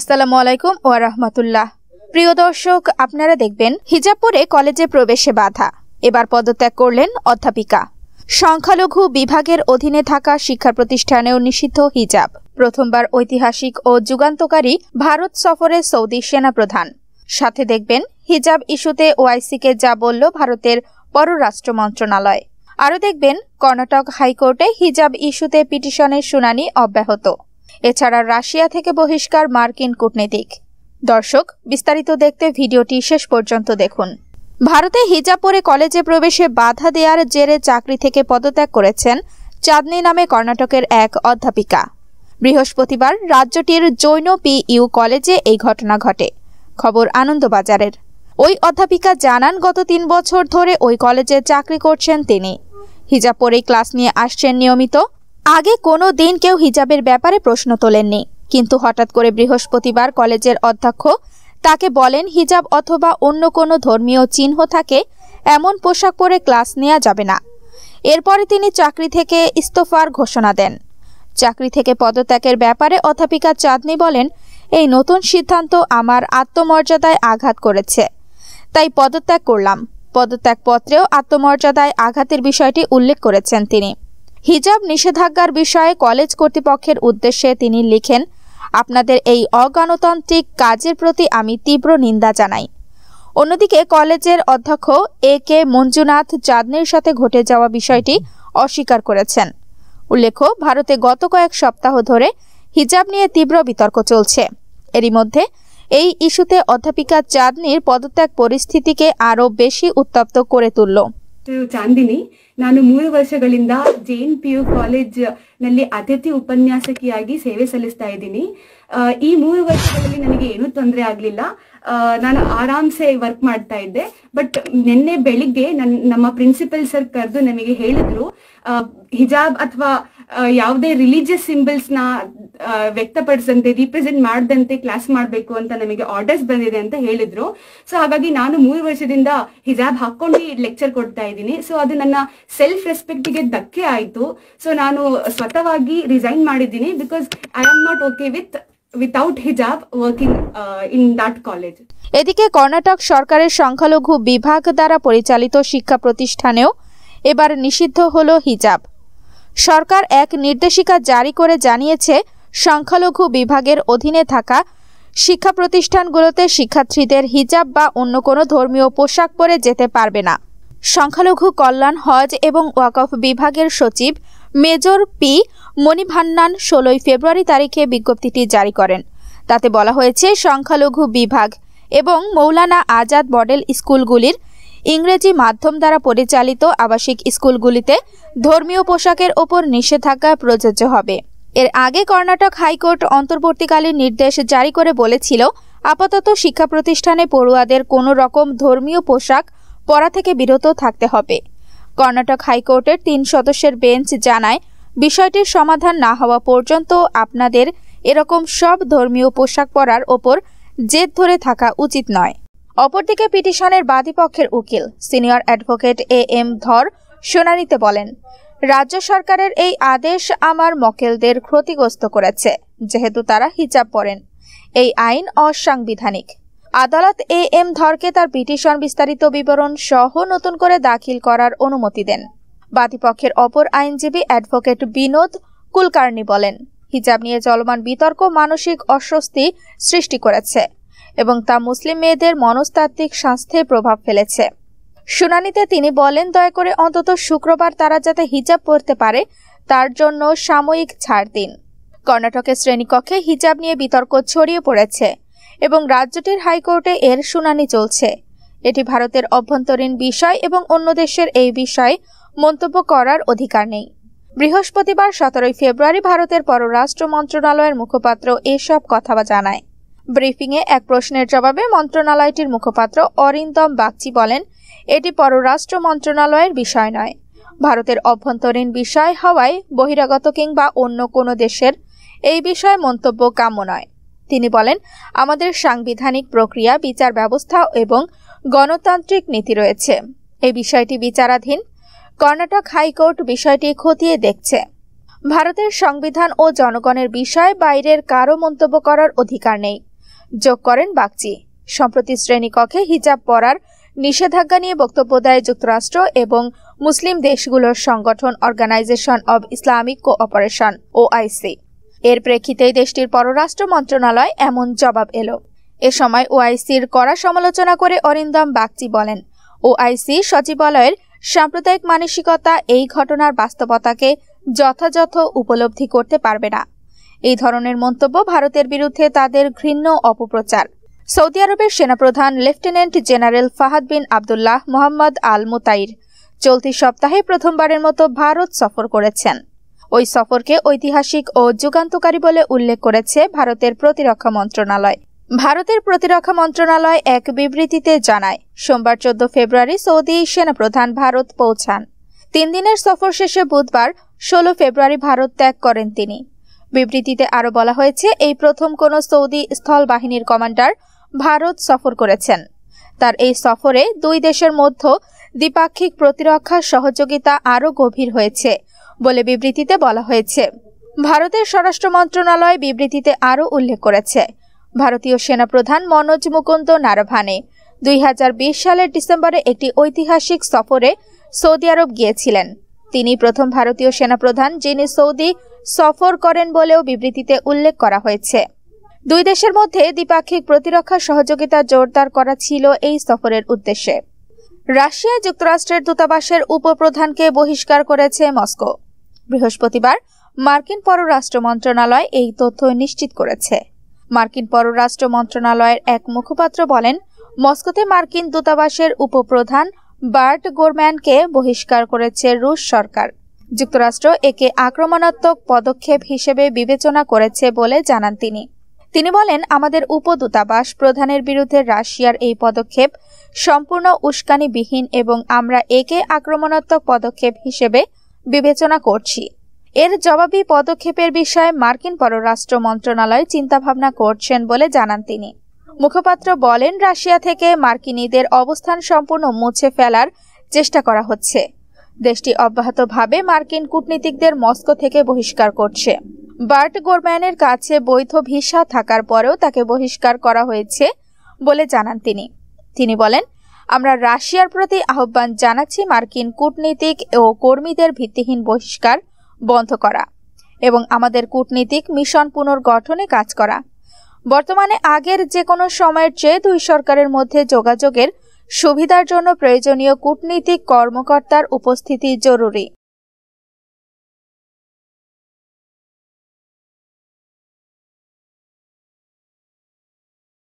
আসসালামু আলাইকুম ও রহমতুল্লাহ প্রিয় দর্শক আপনারা দেখবেন হিজাবপুরে কলেজে প্রবেশে বাধা এবার পদত্যাগ করলেন অধ্যাপিকা সংখ্যালঘু বিভাগের অধীনে থাকা শিক্ষা প্রতিষ্ঠানেও নিষিদ্ধ হিজাব প্রথমবার ঐতিহাসিক ও যুগান্তকারী ভারত সফরে সৌদি সেনাপ্রধান সাথে দেখবেন হিজাব ইস্যুতে ওআইসিকে যা বলল ভারতের পররাষ্ট্র মন্ত্রণালয় আরও দেখবেন কর্ণাটক হাইকোর্টে হিজাব ইস্যুতে পিটিশনের শুনানি অব্যাহত এছাড়া রাশিয়া থেকে বহিষ্কার মার্কিন কূটনীতিক দর্শক বিস্তারিত দেখতে ভিডিওটি শেষ পর্যন্ত দেখুন ভারতে হিজাব পরে কলেজে প্রবেশে বাধা দেওয়ার জেরে চাকরি থেকে পদত্যাগ করেছেন চাঁদনি নামে কর্ণাটকের এক অধ্যাপিকা বৃহস্পতিবার রাজ্যটির জৈন পি ইউ কলেজে এই ঘটনা ঘটে খবর আনন্দবাজারের ওই অধ্যাপিকা জানান গত তিন বছর ধরে ওই কলেজে চাকরি করছেন তিনি হিজাব পরেই ক্লাস নিয়ে আসছেন নিয়মিত আগে কোনো দিন কেউ হিজাবের ব্যাপারে প্রশ্ন তোলেননি কিন্তু হঠাৎ করে বৃহস্পতিবার কলেজের অধ্যক্ষ তাকে বলেন হিজাব অথবা অন্য কোনো ধর্মীয় চিহ্ন থাকে এমন পোশাক পরে ক্লাস নেওয়া যাবে না এরপরে তিনি চাকরি থেকে ইস্তফার ঘোষণা দেন চাকরি থেকে পদত্যাগের ব্যাপারে অধ্যাপিকা চাঁদনি বলেন এই নতুন সিদ্ধান্ত আমার আত্মমর্যাদায় আঘাত করেছে তাই পদত্যাগ করলাম পদত্যাগপত্রেও আত্মমর্যাদায় আঘাতের বিষয়টি উল্লেখ করেছেন তিনি হিজাব নিষেধাজ্ঞার বিষয়ে কলেজ কর্তৃপক্ষের উদ্দেশ্যে তিনি লিখেন আপনাদের এই অগণতান্ত্রিক কাজের প্রতি আমি তীব্র নিন্দা জানাই অন্যদিকে কলেজের অধ্যক্ষ এ কে মঞ্জুনাথ চাঁদনির সাথে ঘটে যাওয়া বিষয়টি অস্বীকার করেছেন উল্লেখ্য ভারতে গত কয়েক সপ্তাহ ধরে হিজাব নিয়ে তীব্র বিতর্ক চলছে এরই মধ্যে এই ইস্যুতে অধ্যাপিকা চাঁদনির পদত্যাগ পরিস্থিতিকে আরও বেশি উত্তপ্ত করে তুলল ಚಾಂದಿನಿ ನಾನು ಮೂರು ವರ್ಷಗಳಿಂದ ಎನ್ ಪಿ ಯು ಕಾಲೇಜ್ ನಲ್ಲಿ ಅತಿಥಿ ಉಪನ್ಯಾಸಕಿಯಾಗಿ ಸೇವೆ ಸಲ್ಲಿಸ್ತಾ ಇದ್ದೀನಿ ಈ ಮೂರು ವರ್ಷಗಳಲ್ಲಿ ನನಗೆ ಏನೂ ತೊಂದರೆ ಆಗಲಿಲ್ಲ ನಾನು ಆರಾಮ್ಸೆ ವರ್ಕ್ ಮಾಡ್ತಾ ಇದ್ದೆ ಬಟ್ ನಿನ್ನೆ ಬೆಳಿಗ್ಗೆ ನನ್ನ ನಮ್ಮ ಪ್ರಿನ್ಸಿಪಲ್ ಸರ್ ಕರೆದು ನಮಗೆ ಹೇಳಿದ್ರು ಹಿಜಾಬ್ ಅಥವಾ ಯಾವುದೇ ರಿಲಿಜಿಯಸ್ ಸಿಂಬಲ್ಸ್ ನ ವ್ಯಕ್ತಪಡಿಸಂತೆ ರಿಪ್ರೆಸೆಂಟ್ ಮಾಡದಂತೆ ಕ್ಲಾಸ್ ಮಾಡಬೇಕು ಅಂತ ನಮಗೆ ಆರ್ಡರ್ಸ್ ಬಂದಿದೆ ಅಂತ ಹೇಳಿದ್ರು ಸೊ ಹಾಗಾಗಿ ನಾನು ಮೂರು ವರ್ಷದಿಂದ ಹಿಜಾಬ್ ಹಾಕೊಂಡು ಲೆಕ್ಚರ್ ಕೊಡ್ತಾ ಇದ್ದೀನಿ ಸೊ ಅದು ನನ್ನ ಸೆಲ್ಫ್ ರೆಸ್ಪೆಕ್ಟ್ ಗೆ ಧಕ್ಕೆ ಆಯಿತು ಸೊ ನಾನು ಸ್ವತಃವಾಗಿ ರಿಸೈನ್ ಮಾಡಿದ್ದೀನಿ because I am not okay with without ಹಿಜಾಬ್ ವರ್ಕಿಂಗ್ ಇನ್ দ্যাট ಕಾಲೇಜ್ এদিকে ಕರ್ನಾಟಕ সরকারের সংখ্যালঘু বিভাগ দ্বারা পরিচালিত শিক্ষা প্রতিষ্ঠানেও এবার নিষিদ্ধ হলো হিজাব সরকার এক নির্দেশিকা জারি করে জানিয়েছে সংখ্যালঘু বিভাগের অধীনে থাকা শিক্ষা প্রতিষ্ঠানগুলোতে শিক্ষার্থীদের হিজাব বা অন্য কোনো ধর্মীয় পোশাক পরে যেতে পারবে না সংখ্যালঘু কল্যাণ হজ এবং ওয়াকফ বিভাগের সচিব মেজর পি মণিভান্নান ষোলোই ফেব্রুয়ারি তারিখে বিজ্ঞপ্তিটি জারি করেন তাতে বলা হয়েছে সংখ্যালঘু বিভাগ এবং মৌলানা আজাদ মডেল স্কুলগুলির ইংরেজি মাধ্যম দ্বারা পরিচালিত আবাসিক স্কুলগুলিতে ধর্মীয় পোশাকের ওপর নিষেধাজ্ঞা প্রযোজ্য হবে এর আগে কর্ণাটক হাইকোর্ট অন্তর্বর্তীকালীন নির্দেশ জারি করে বলেছিল আপাতত শিক্ষা প্রতিষ্ঠানে পড়ুয়াদের কোনো রকম ধর্মীয় পোশাক পরা থেকে বিরত থাকতে হবে কর্ণাটক হাইকোর্টের তিন সদস্যের বেঞ্চ জানায় বিষয়টির সমাধান না হওয়া পর্যন্ত আপনাদের এরকম সব ধর্মীয় পোশাক পরার ওপর জেদ ধরে থাকা উচিত নয় অপরদিকে পিটিশনের বাদীপক্ষের উকিল সিনিয়র অ্যাডভোকেট এ এম ধর শুনানিতে বলেন রাজ্য সরকারের এই আদেশ আমার মকেলদের ক্ষতিগ্রস্ত করেছে যেহেতু তারা হিজাব পড়েন এই আইন অসাংবিধানিক আদালত এ এম ধরকে তার পিটিশন বিস্তারিত বিবরণ সহ নতুন করে দাখিল করার অনুমতি দেন বাদীপক্ষের অপর আইনজীবী অ্যাডভোকেট বিনোদ কুলকার্নি বলেন হিজাব নিয়ে চলমান বিতর্ক মানসিক অস্বস্তি সৃষ্টি করেছে এবং তা মুসলিম মেয়েদের মনস্তাত্ত্বিক স্বাস্থ্যে প্রভাব ফেলেছে শুনানিতে তিনি বলেন দয়া করে অন্তত শুক্রবার তারা যাতে হিজাব পরতে পারে তার জন্য সাময়িক ছাড় দিন কর্ণাটকের শ্রেণীকক্ষে হিজাব নিয়ে বিতর্ক ছড়িয়ে পড়েছে এবং রাজ্যটির হাইকোর্টে এর শুনানি চলছে এটি ভারতের অভ্যন্তরীণ বিষয় এবং অন্য দেশের এই বিষয়ে মন্তব্য করার অধিকার নেই বৃহস্পতিবার সতেরোই ফেব্রুয়ারি ভারতের পররাষ্ট্র মন্ত্রণালয়ের মুখপাত্র এসব কথা জানায় ব্রিফিংয়ে এক প্রশ্নের জবাবে মন্ত্রণালয়টির মুখপাত্র অরিন্দম বাগচি বলেন এটি পররাষ্ট্র মন্ত্রণালয়ের বিষয় নয় ভারতের অভ্যন্তরীণ বিষয় হওয়ায় বহিরাগত কিংবা অন্য কোনো দেশের এই বিষয়ে মন্তব্য কাম্য নয় তিনি বলেন আমাদের সাংবিধানিক প্রক্রিয়া বিচার ব্যবস্থা এবং গণতান্ত্রিক নীতি রয়েছে এই বিষয়টি বিচারাধীন কর্ণাটক হাইকোর্ট বিষয়টি খতিয়ে দেখছে ভারতের সংবিধান ও জনগণের বিষয় বাইরের কারও মন্তব্য করার অধিকার নেই যোগ করেন বাগচি সম্প্রতি শ্রেণীকক্ষে হিজাব পরার নিষেধাজ্ঞা নিয়ে বক্তব্য দেয় যুক্তরাষ্ট্র এবং মুসলিম দেশগুলোর সংগঠন organization of Islamic cooperation OIC এর প্রেক্ষিতেই দেশটির পররাষ্ট্র মন্ত্রণালয় এমন জবাব এল এ সময় ওআইসির কড়া সমালোচনা করে অরিন্দম বাগচি বলেন ওআইসি সচিবালয়ের সাম্প্রদায়িক মানসিকতা এই ঘটনার বাস্তবতাকে যথাযথ উপলব্ধি করতে পারবে না এই ধরনের মন্তব্য ভারতের বিরুদ্ধে তাদের ঘৃণ্য অপপ্রচার সৌদি আরবের সেনাপ্রধান lieutenant general Fahad bin Abdullah Mohammed Al Mutair চলতি সপ্তাহে প্রথমবারের মতো ভারত সফর করেছেন ওই সফরকে ঐতিহাসিক ও যুগান্তকারী বলে উল্লেখ করেছে ভারতের প্রতিরক্ষা মন্ত্রণালয় ভারতের প্রতিরক্ষা মন্ত্রণালয় এক বিবৃতিতে জানায় সোমবার চোদ্দ ফেব্রুয়ারি সৌদি সেনাপ্রধান ভারত পৌঁছান তিন দিনের সফর শেষে বুধবার ষোলো ফেব্রুয়ারি ভারত ত্যাগ করেন তিনি বিবৃতিতে আরও বলা হয়েছে এই প্রথম কোনো সৌদি স্থল বাহিনীর কমান্ডার ভারত সফর করেছেন তার এই সফরে দুই দেশের মধ্য দ্বিপাক্ষিক প্রতিরক্ষা সহযোগিতা আরও গভীর হয়েছে বলে বিবৃতিতে বলা হয়েছে ভারতের স্বরাষ্ট্র মন্ত্রণালয় বিবৃতিতে আরও উল্লেখ করেছে ভারতীয় সেনাপ্রধান মনোজ মুকুন্দ নারভানে দুই সালের ডিসেম্বরে একটি ঐতিহাসিক সফরে সৌদি আরব গিয়েছিলেন তিনি প্রথম ভারতীয় সেনাপ্রধান যিনি সৌদি সফর করেন বলেও বিবৃতিতে উল্লেখ করা হয়েছে দুই দেশের মধ্যে দ্বিপাক্ষিক প্রতিরক্ষা সহযোগিতা জোরদার করা ছিল এই সফরের উদ্দেশ্যে রাশিয়া যুক্তরাষ্ট্রের দূতাবাসের উপপ্রধানকে বহিষ্কার করেছে মস্কো বৃহস্পতিবার মার্কিন পররাষ্ট্র মন্ত্রণালয় এই তথ্য নিশ্চিত করেছে মার্কিন পররাষ্ট্র মন্ত্রণালয়ের এক মুখপাত্র বলেন মস্কোতে মার্কিন দূতাবাসের উপপ্রধান বার্ট গোরম্যানকে বহিষ্কার করেছে রুশ সরকার যুক্তরাষ্ট্র একে আক্রমণাত্মক পদক্ষেপ হিসেবে বিবেচনা করেছে বলে জানান তিনি তিনি বলেন আমাদের উপদূতাবাস প্রধানের বিরুদ্ধে রাশিয়ার এই পদক্ষেপ সম্পূর্ণ উস্কানিবিহীন এবং আমরা একে আক্রমণাত্মক পদক্ষেপ হিসেবে বিবেচনা করছি এর জবাবি পদক্ষেপের বিষয়ে মার্কিন পররাষ্ট্র মন্ত্রণালয় চিন্তাভাবনা করছেন বলে জানান তিনি মুখপাত্র বলেন রাশিয়া থেকে মার্কিনীদের অবস্থান সম্পূর্ণ মুছে ফেলার চেষ্টা করা হচ্ছে দেশটি অব্যাহতভাবে মার্কিন কূটনীতিকদের মস্কো থেকে বহিষ্কার করছে বার্ট গোরম্যানের কাছে বৈধ ভিসা থাকার পরেও তাকে বহিষ্কার করা হয়েছে বলে জানান তিনি তিনি বলেন আমরা রাশিয়ার প্রতি আহ্বান জানাচ্ছি মার্কিন কূটনীতিক ও কর্মীদের ভিত্তিহীন বহিষ্কার বন্ধ করা এবং আমাদের কূটনীতিক মিশন পুনর্গঠনে কাজ করা বর্তমানে আগের যে কোনো সময়ের চেয়ে দুই সরকারের মধ্যে যোগাযোগের সুবিধার জন্য প্রয়োজনীয় কূটনীতিক কর্মকর্তার উপস্থিতি জরুরি